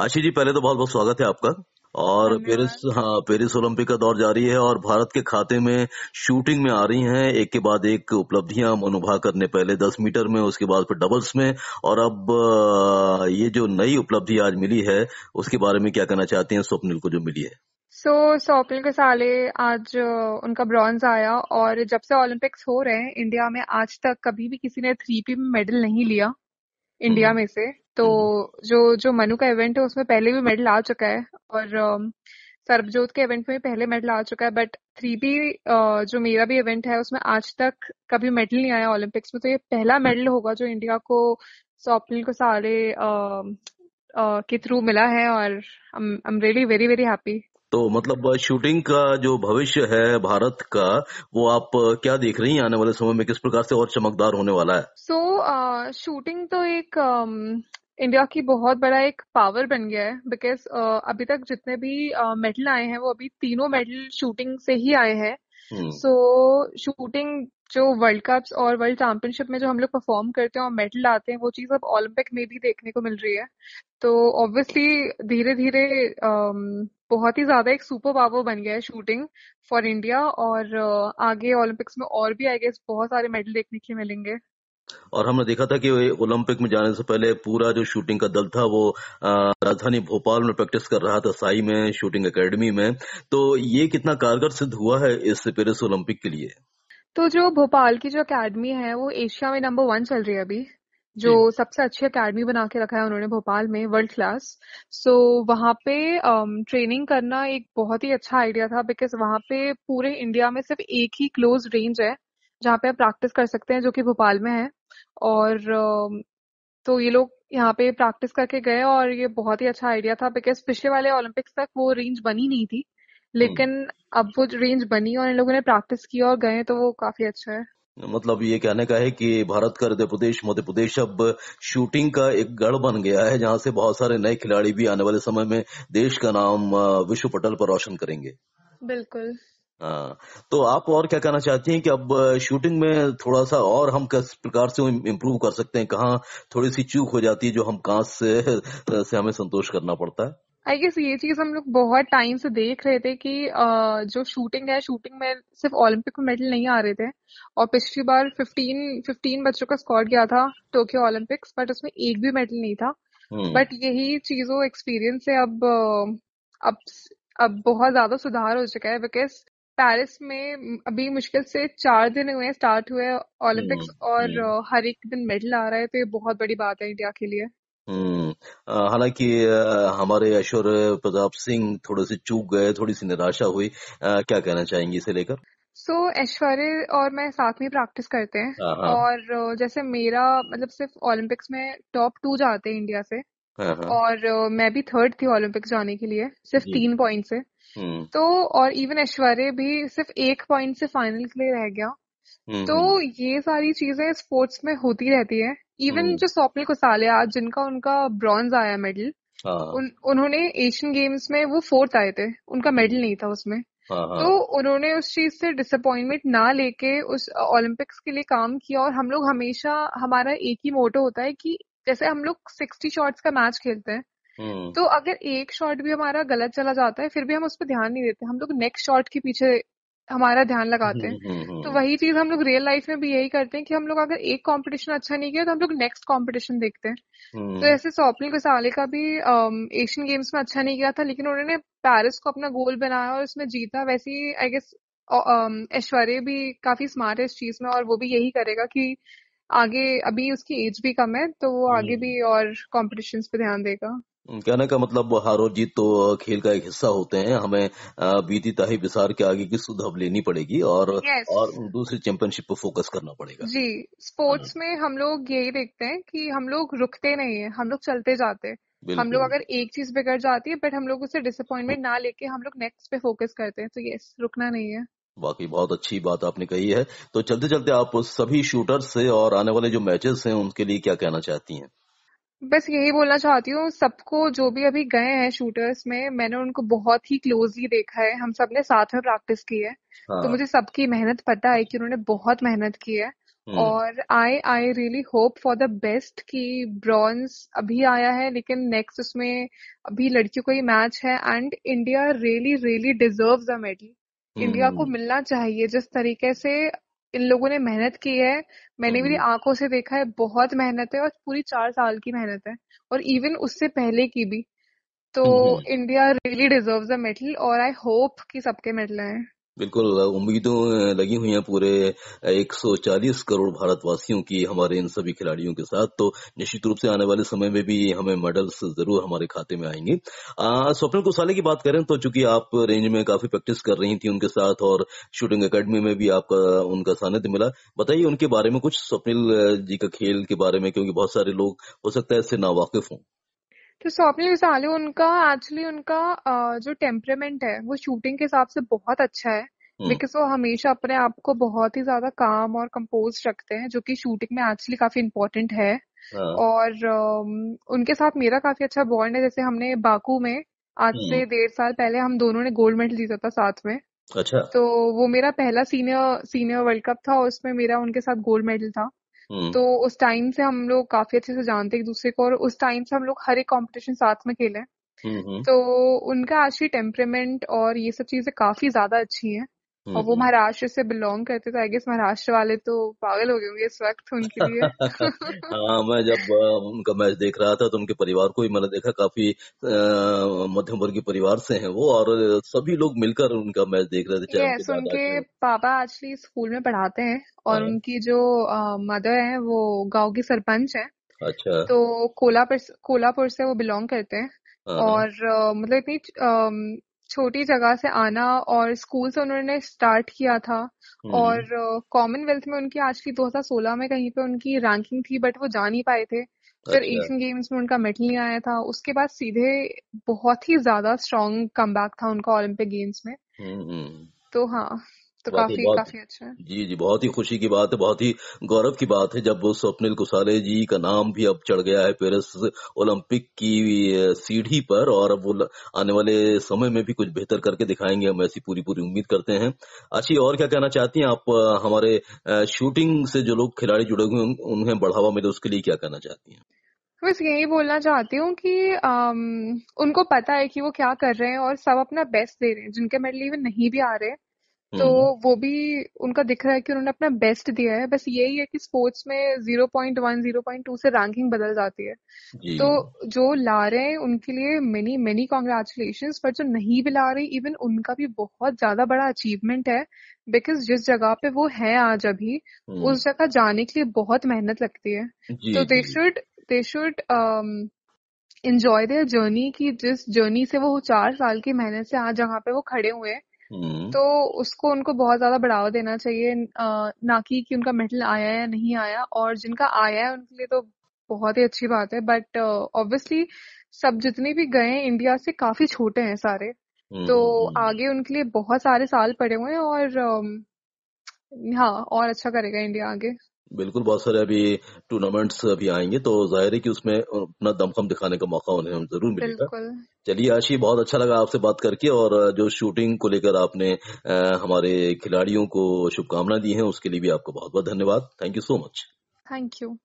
आशी जी पहले तो बहुत बहुत स्वागत है आपका और पेरिस हाँ पेरिस ओलंपिक का दौर जारी है और भारत के खाते में शूटिंग में आ रही हैं एक के बाद एक उपलब्धियां मनुभा ने पहले दस मीटर में उसके बाद फिर डबल्स में और अब ये जो नई उपलब्धि आज मिली है उसके बारे में क्या कहना चाहती हैं स्वप्निल को जो मिली है सो so, के साले आज उनका ब्रॉन्ज आया और जब से ओलंपिक्स हो रहे हैं इंडिया में आज तक कभी भी किसी ने थ्री पी में मेडल नहीं लिया इंडिया हम्म। में से तो हम्म। जो जो मनु का इवेंट है उसमें पहले भी मेडल आ चुका है और सरबजोत के इवेंट में पहले मेडल आ चुका है बट थ्री बी जो मेरा भी इवेंट है उसमें आज तक कभी मेडल नहीं आया ओलंपिक्स में तो ये पहला मेडल हम्म। होगा जो इंडिया को स्वप्निल को सारे के थ्रू मिला है और I am really very very happy तो मतलब शूटिंग का जो भविष्य है भारत का वो आप क्या देख रही हैं आने वाले समय में किस प्रकार से और चमकदार होने वाला है सो so, शूटिंग uh, तो एक इंडिया की बहुत बड़ा एक पावर बन गया है बिकॉज uh, अभी तक जितने भी मेडल uh, आए हैं वो अभी तीनों मेडल शूटिंग से ही आए हैं सो हम्म। शूटिंग जो वर्ल्ड कप्स और वर्ल्ड चैंपियनशिप में जो हम लोग परफॉर्म करते हैं और मेडल आते हैं वो चीज अब ओलंपिक में भी देखने को मिल रही है तो ऑब्वियसली धीरे धीरे बहुत ही ज्यादा एक सुपर पावर बन गया है शूटिंग फॉर इंडिया और आगे ओलंपिक्स में और भी आई गेस बहुत सारे मेडल देखने के मिलेंगे और हमने देखा था कि ओलंपिक में जाने से पहले पूरा जो शूटिंग का दल था वो राजधानी भोपाल में प्रैक्टिस कर रहा था साई में शूटिंग एकेडमी में तो ये कितना कारगर सिद्ध हुआ है इस पेरिस ओलंपिक के लिए तो जो भोपाल की जो अकेडमी है वो एशिया में नंबर वन चल रही है अभी जो सबसे अच्छी अकेडमी बना के रखा है उन्होंने भोपाल में वर्ल्ड क्लास सो so, वहाँ पे ट्रेनिंग करना एक बहुत ही अच्छा आइडिया था बिकॉज वहाँ पे पूरे इंडिया में सिर्फ एक ही क्लोज रेंज है जहाँ पे आप प्रैक्टिस कर सकते हैं जो कि भोपाल में है और तो ये लोग यहाँ पे प्रैक्टिस करके गए और ये बहुत ही अच्छा आइडिया था बिकॉज पिछले वाले ओलंपिक्स तक वो रेंज बनी नहीं थी हम्म। लेकिन अब वो रेंज बनी और इन लोगों ने प्रैक्टिस की और गए तो वो काफी अच्छा है मतलब ये कहने का है कि भारत का हृदय प्रदेश मध्य प्रदेश अब शूटिंग का एक गढ़ बन गया है जहां से बहुत सारे नए खिलाड़ी भी आने वाले समय में देश का नाम विश्व पटल पर रोशन करेंगे बिल्कुल हाँ तो आप और क्या कहना चाहती हैं कि अब शूटिंग में थोड़ा सा और हम किस प्रकार से इम्प्रूव कर सकते हैं कहाँ थोड़ी सी चूक हो जाती है जो हम कहा से, से हमें संतोष करना पड़ता है आई गेस ये चीज हम लोग बहुत टाइम से देख रहे थे कि जो शूटिंग है शूटिंग में सिर्फ ओलंपिक में मेडल नहीं आ रहे थे और पिछली बार 15 15 बच्चों का स्कॉट गया था टोक्यो ओलंपिक्स बट उसमें एक भी मेडल नहीं था बट हम्म। यही चीजों एक्सपीरियंस से अब अब अब बहुत ज्यादा सुधार हो चुका है बिकॉज पेरिस में अभी मुश्किल से चार दिन हुए हैं स्टार्ट हुए ओलंपिक्स हम्म, और हम्म। हर एक दिन मेडल आ रहा है तो ये बहुत बड़ी बात है इंडिया के लिए हम्म, हालांकि हमारे ऐश्वर्य प्रताप सिंह थोड़े से चूक गए थोड़ी सी निराशा हुई आ, क्या कहना चाहेंगे इसे लेकर सो so, ऐश्वर्य और मैं साथ में प्रैक्टिस करते हैं हाँ, हाँ। और जैसे मेरा मतलब सिर्फ ओलंपिक्स में टॉप टू जाते हैं इंडिया से Uh-huh. और uh, मैं भी थर्ड थी ओलम्पिक जाने के लिए सिर्फ तीन पॉइंट से हम्म। तो और इवन ऐश्वर्य भी सिर्फ एक पॉइंट से फाइनल के लिए रह गया हम्म, तो हम्म। ये सारी चीजें स्पोर्ट्स में होती रहती है इवन जो स्वप्निल कुसाले आज जिनका उनका ब्रॉन्ज आया मेडल हाँ। उन, उन्होंने एशियन गेम्स में वो फोर्थ आए थे उनका मेडल नहीं था उसमें हाँ, हाँ। तो उन्होंने उस चीज से डिसअपॉइंटमेंट ना लेके उस ओलंपिक्स uh, के लिए काम किया और हम लोग हमेशा हमारा एक ही मोटो होता है कि जैसे हम लोग सिक्सटी शॉट्स का मैच खेलते हैं हम्म। तो अगर एक शॉट भी हमारा गलत चला जाता है फिर भी हम उस पर ध्यान नहीं देते हम लोग नेक्स्ट शॉट के पीछे हमारा ध्यान लगाते हैं हम्म, हम्म, तो वही चीज हम लोग रियल लाइफ में भी यही करते हैं कि हम लोग अगर एक कंपटीशन अच्छा नहीं किया तो हम लोग नेक्स्ट कंपटीशन देखते हैं तो ऐसे स्वप्निल घोसाले का भी एशियन गेम्स में अच्छा नहीं किया था लेकिन उन्होंने पेरिस को अपना गोल बनाया और उसमें जीता वैसे ही आई गेस ऐश्वर्य भी काफी स्मार्ट है इस चीज में और वो भी यही करेगा कि आगे अभी उसकी एज भी कम है तो वो आगे हम्म। भी और कॉम्पिटिशन पे ध्यान देगा कहने का मतलब हारो जीत तो खेल का एक हिस्सा होते हैं हमें बीती ताही विसार के आगे की अब लेनी पड़ेगी और yes. और दूसरी चैंपियनशिप पर फोकस करना पड़ेगा जी स्पोर्ट्स हम्म। में हम लोग यही देखते हैं कि हम लोग रुकते नहीं है हम लोग चलते जाते हैं हम लोग अगर एक चीज बिगड़ जाती है बट हम लोग उसे डिसअपॉइंटमेंट ना लेके हम लोग नेक्स्ट पे फोकस करते हैं तो यस रुकना नहीं है बाकी बहुत अच्छी बात आपने कही है तो चलते चलते आप सभी शूटर्स से और आने वाले जो मैचेस हैं उनके लिए क्या कहना चाहती हैं बस यही बोलना चाहती हूँ सबको जो भी अभी गए हैं शूटर्स में मैंने उनको बहुत ही क्लोजली देखा है हम सब ने साथ में प्रैक्टिस की है तो हाँ। तो मुझे सबकी मेहनत पता है कि उन्होंने बहुत मेहनत की है हम्म। और I I really hope for the best कि ब्रॉन्ज अभी आया है लेकिन नेक्स्ट उसमें अभी लड़कियों का ही मैच है and India really really deserve a medal India को हम्म। मिलना चाहिए जिस तरीके से इन लोगों ने मेहनत की है मैंने मेरी हम्म। आंखों से देखा है बहुत मेहनत है और पूरी चार साल की मेहनत है और इवन उससे पहले की भी तो hmm. India really deserve a medal और आई होप कि सबके मेडल आए बिल्कुल उम्मीदों लगी हुई हैं पूरे 140 करोड़ भारतवासियों की हमारे इन सभी खिलाड़ियों के साथ तो निश्चित रूप से आने वाले समय में भी हमें मेडल्स जरूर हमारे खाते में आएंगे स्वप्न गोसाले की बात करें तो चूंकि आप रेंज में काफी प्रैक्टिस कर रही थी उनके साथ और शूटिंग अकेडमी में भी आपका उनका सानिध्य मिला बताइए उनके बारे में कुछ स्वप्निल जी का खेल के बारे में क्योंकि बहुत सारे लोग हो सकता है इससे नावाकिफ हों तो स्वप्निल विशाल उनका एक्चुअली उनका जो टेम्परेमेंट है वो शूटिंग के हिसाब से बहुत अच्छा है बिकॉज हम्म। वो हमेशा अपने आप को बहुत ही ज्यादा काम और कंपोज रखते हैं जो कि शूटिंग में एक्चुअली काफी इम्पोर्टेंट है हाँ। और उनके साथ मेरा काफी अच्छा बॉन्ड है जैसे हमने बाकू में आज से हम्म। डेढ़ साल पहले हम दोनों ने गोल्ड मेडल जीता था साथ में अच्छा तो वो मेरा पहला सीनियर सीनियर वर्ल्ड कप था और उसमें मेरा उनके साथ गोल्ड मेडल था हम्म। तो उस टाइम से हम लोग काफी अच्छे से जानते एक दूसरे को और उस टाइम से हम लोग हर एक कॉम्पिटिशन साथ में खेले हम्म, हम्म। तो उनका की टेम्परेमेंट और ये सब चीजें काफी ज्यादा अच्छी है हम्म, और वो हम्म। महाराष्ट्र से बिलोंग करते थे आई गेस महाराष्ट्र वाले तो पागल हो गए होंगे इस वक्त उनके लिए हाँ मैं जब उनका मैच देख रहा था तो उनके परिवार को भी मैंने देखा काफी मध्यम वर्गीय परिवार से हैं वो और सभी लोग मिलकर उनका मैच देख रहे थे yes, उनके उनके पापा एक्चुअली स्कूल में पढ़ाते हैं और हाँ। उनकी जो मदर है वो गाँव की सरपंच है अच्छा तो कोलापुर कोलापुर से वो बिलोंग करते हैं हाँ। और मतलब इतनी छोटी जगह से आना और स्कूल से उन्होंने स्टार्ट किया था हम्म। और कॉमनवेल्थ में उनकी आज की 2016 में कहीं पे उनकी रैंकिंग थी बट वो जा नहीं पाए थे फिर एशियन अच्छा। गेम्स में उनका मेडल नहीं आया था उसके बाद सीधे बहुत ही ज्यादा स्ट्रॉन्ग कम था उनका ओलंपिक गेम्स में हम्म, हम्म। तो हाँ तो बहुत काफी बहुत, काफी अच्छा जी जी बहुत ही खुशी की बात है बहुत ही गौरव की बात है जब वो स्वप्निल कुसाले जी का नाम भी अब चढ़ गया है पेरिस ओलंपिक की सीढ़ी पर और अब वो आने वाले समय में भी कुछ बेहतर करके दिखाएंगे हम ऐसी पूरी पूरी उम्मीद करते हैं अच्छी और क्या कहना चाहती हैं आप हमारे शूटिंग से जो लोग खिलाड़ी जुड़े हुए उन्हें बढ़ावा मिले उसके लिए क्या कहना चाहती हैं बस यही बोलना चाहती हूँ कि उनको पता है कि वो क्या कर रहे हैं और सब अपना बेस्ट दे रहे हैं जिनके मेडल इवन नहीं भी आ रहे हैं तो हम्म। वो भी उनका दिख रहा है कि उन्होंने अपना बेस्ट दिया है बस यही है कि स्पोर्ट्स में 0.1 0.2 से रैंकिंग बदल जाती है तो जो ला रहे हैं उनके लिए मेनी मेनी कॉन्ग्रेचुलेशन पर जो नहीं भी ला रही इवन उनका भी बहुत ज्यादा बड़ा अचीवमेंट है बिकॉज जिस जगह पे वो है आज अभी हम्म। उस जगह जाने के लिए बहुत मेहनत लगती है तो they should they should enjoy their journey की जिस जर्नी से वो चार साल की मेहनत से आज जहाँ पे वो खड़े हुए हैं हम्म। तो उसको उनको बहुत ज्यादा बढ़ावा देना चाहिए ना कि कि उनका मेडल आया या नहीं आया और जिनका आया है उनके लिए तो बहुत ही अच्छी बात है बट ऑब्वियसली सब जितने भी गए इंडिया से काफी छोटे हैं सारे हम्म, तो हम्म, आगे उनके लिए बहुत सारे साल पड़े हुए हैं और हाँ और अच्छा करेगा इंडिया आगे बिल्कुल, बहुत सारे अभी टूर्नामेंट्स अभी आएंगे तो ज़ाहिर है कि उसमें अपना दमख़म दिखाने का मौका उन्हें ज़रूर मिलेगा। चलिए आशी बहुत अच्छा लगा आपसे बात करके और जो शूटिंग को लेकर आपने हमारे खिलाड़ियों को शुभकामना दी है उसके लिए भी आपको बहुत-बहुत धन्यवाद। Thank you so much. Thank you.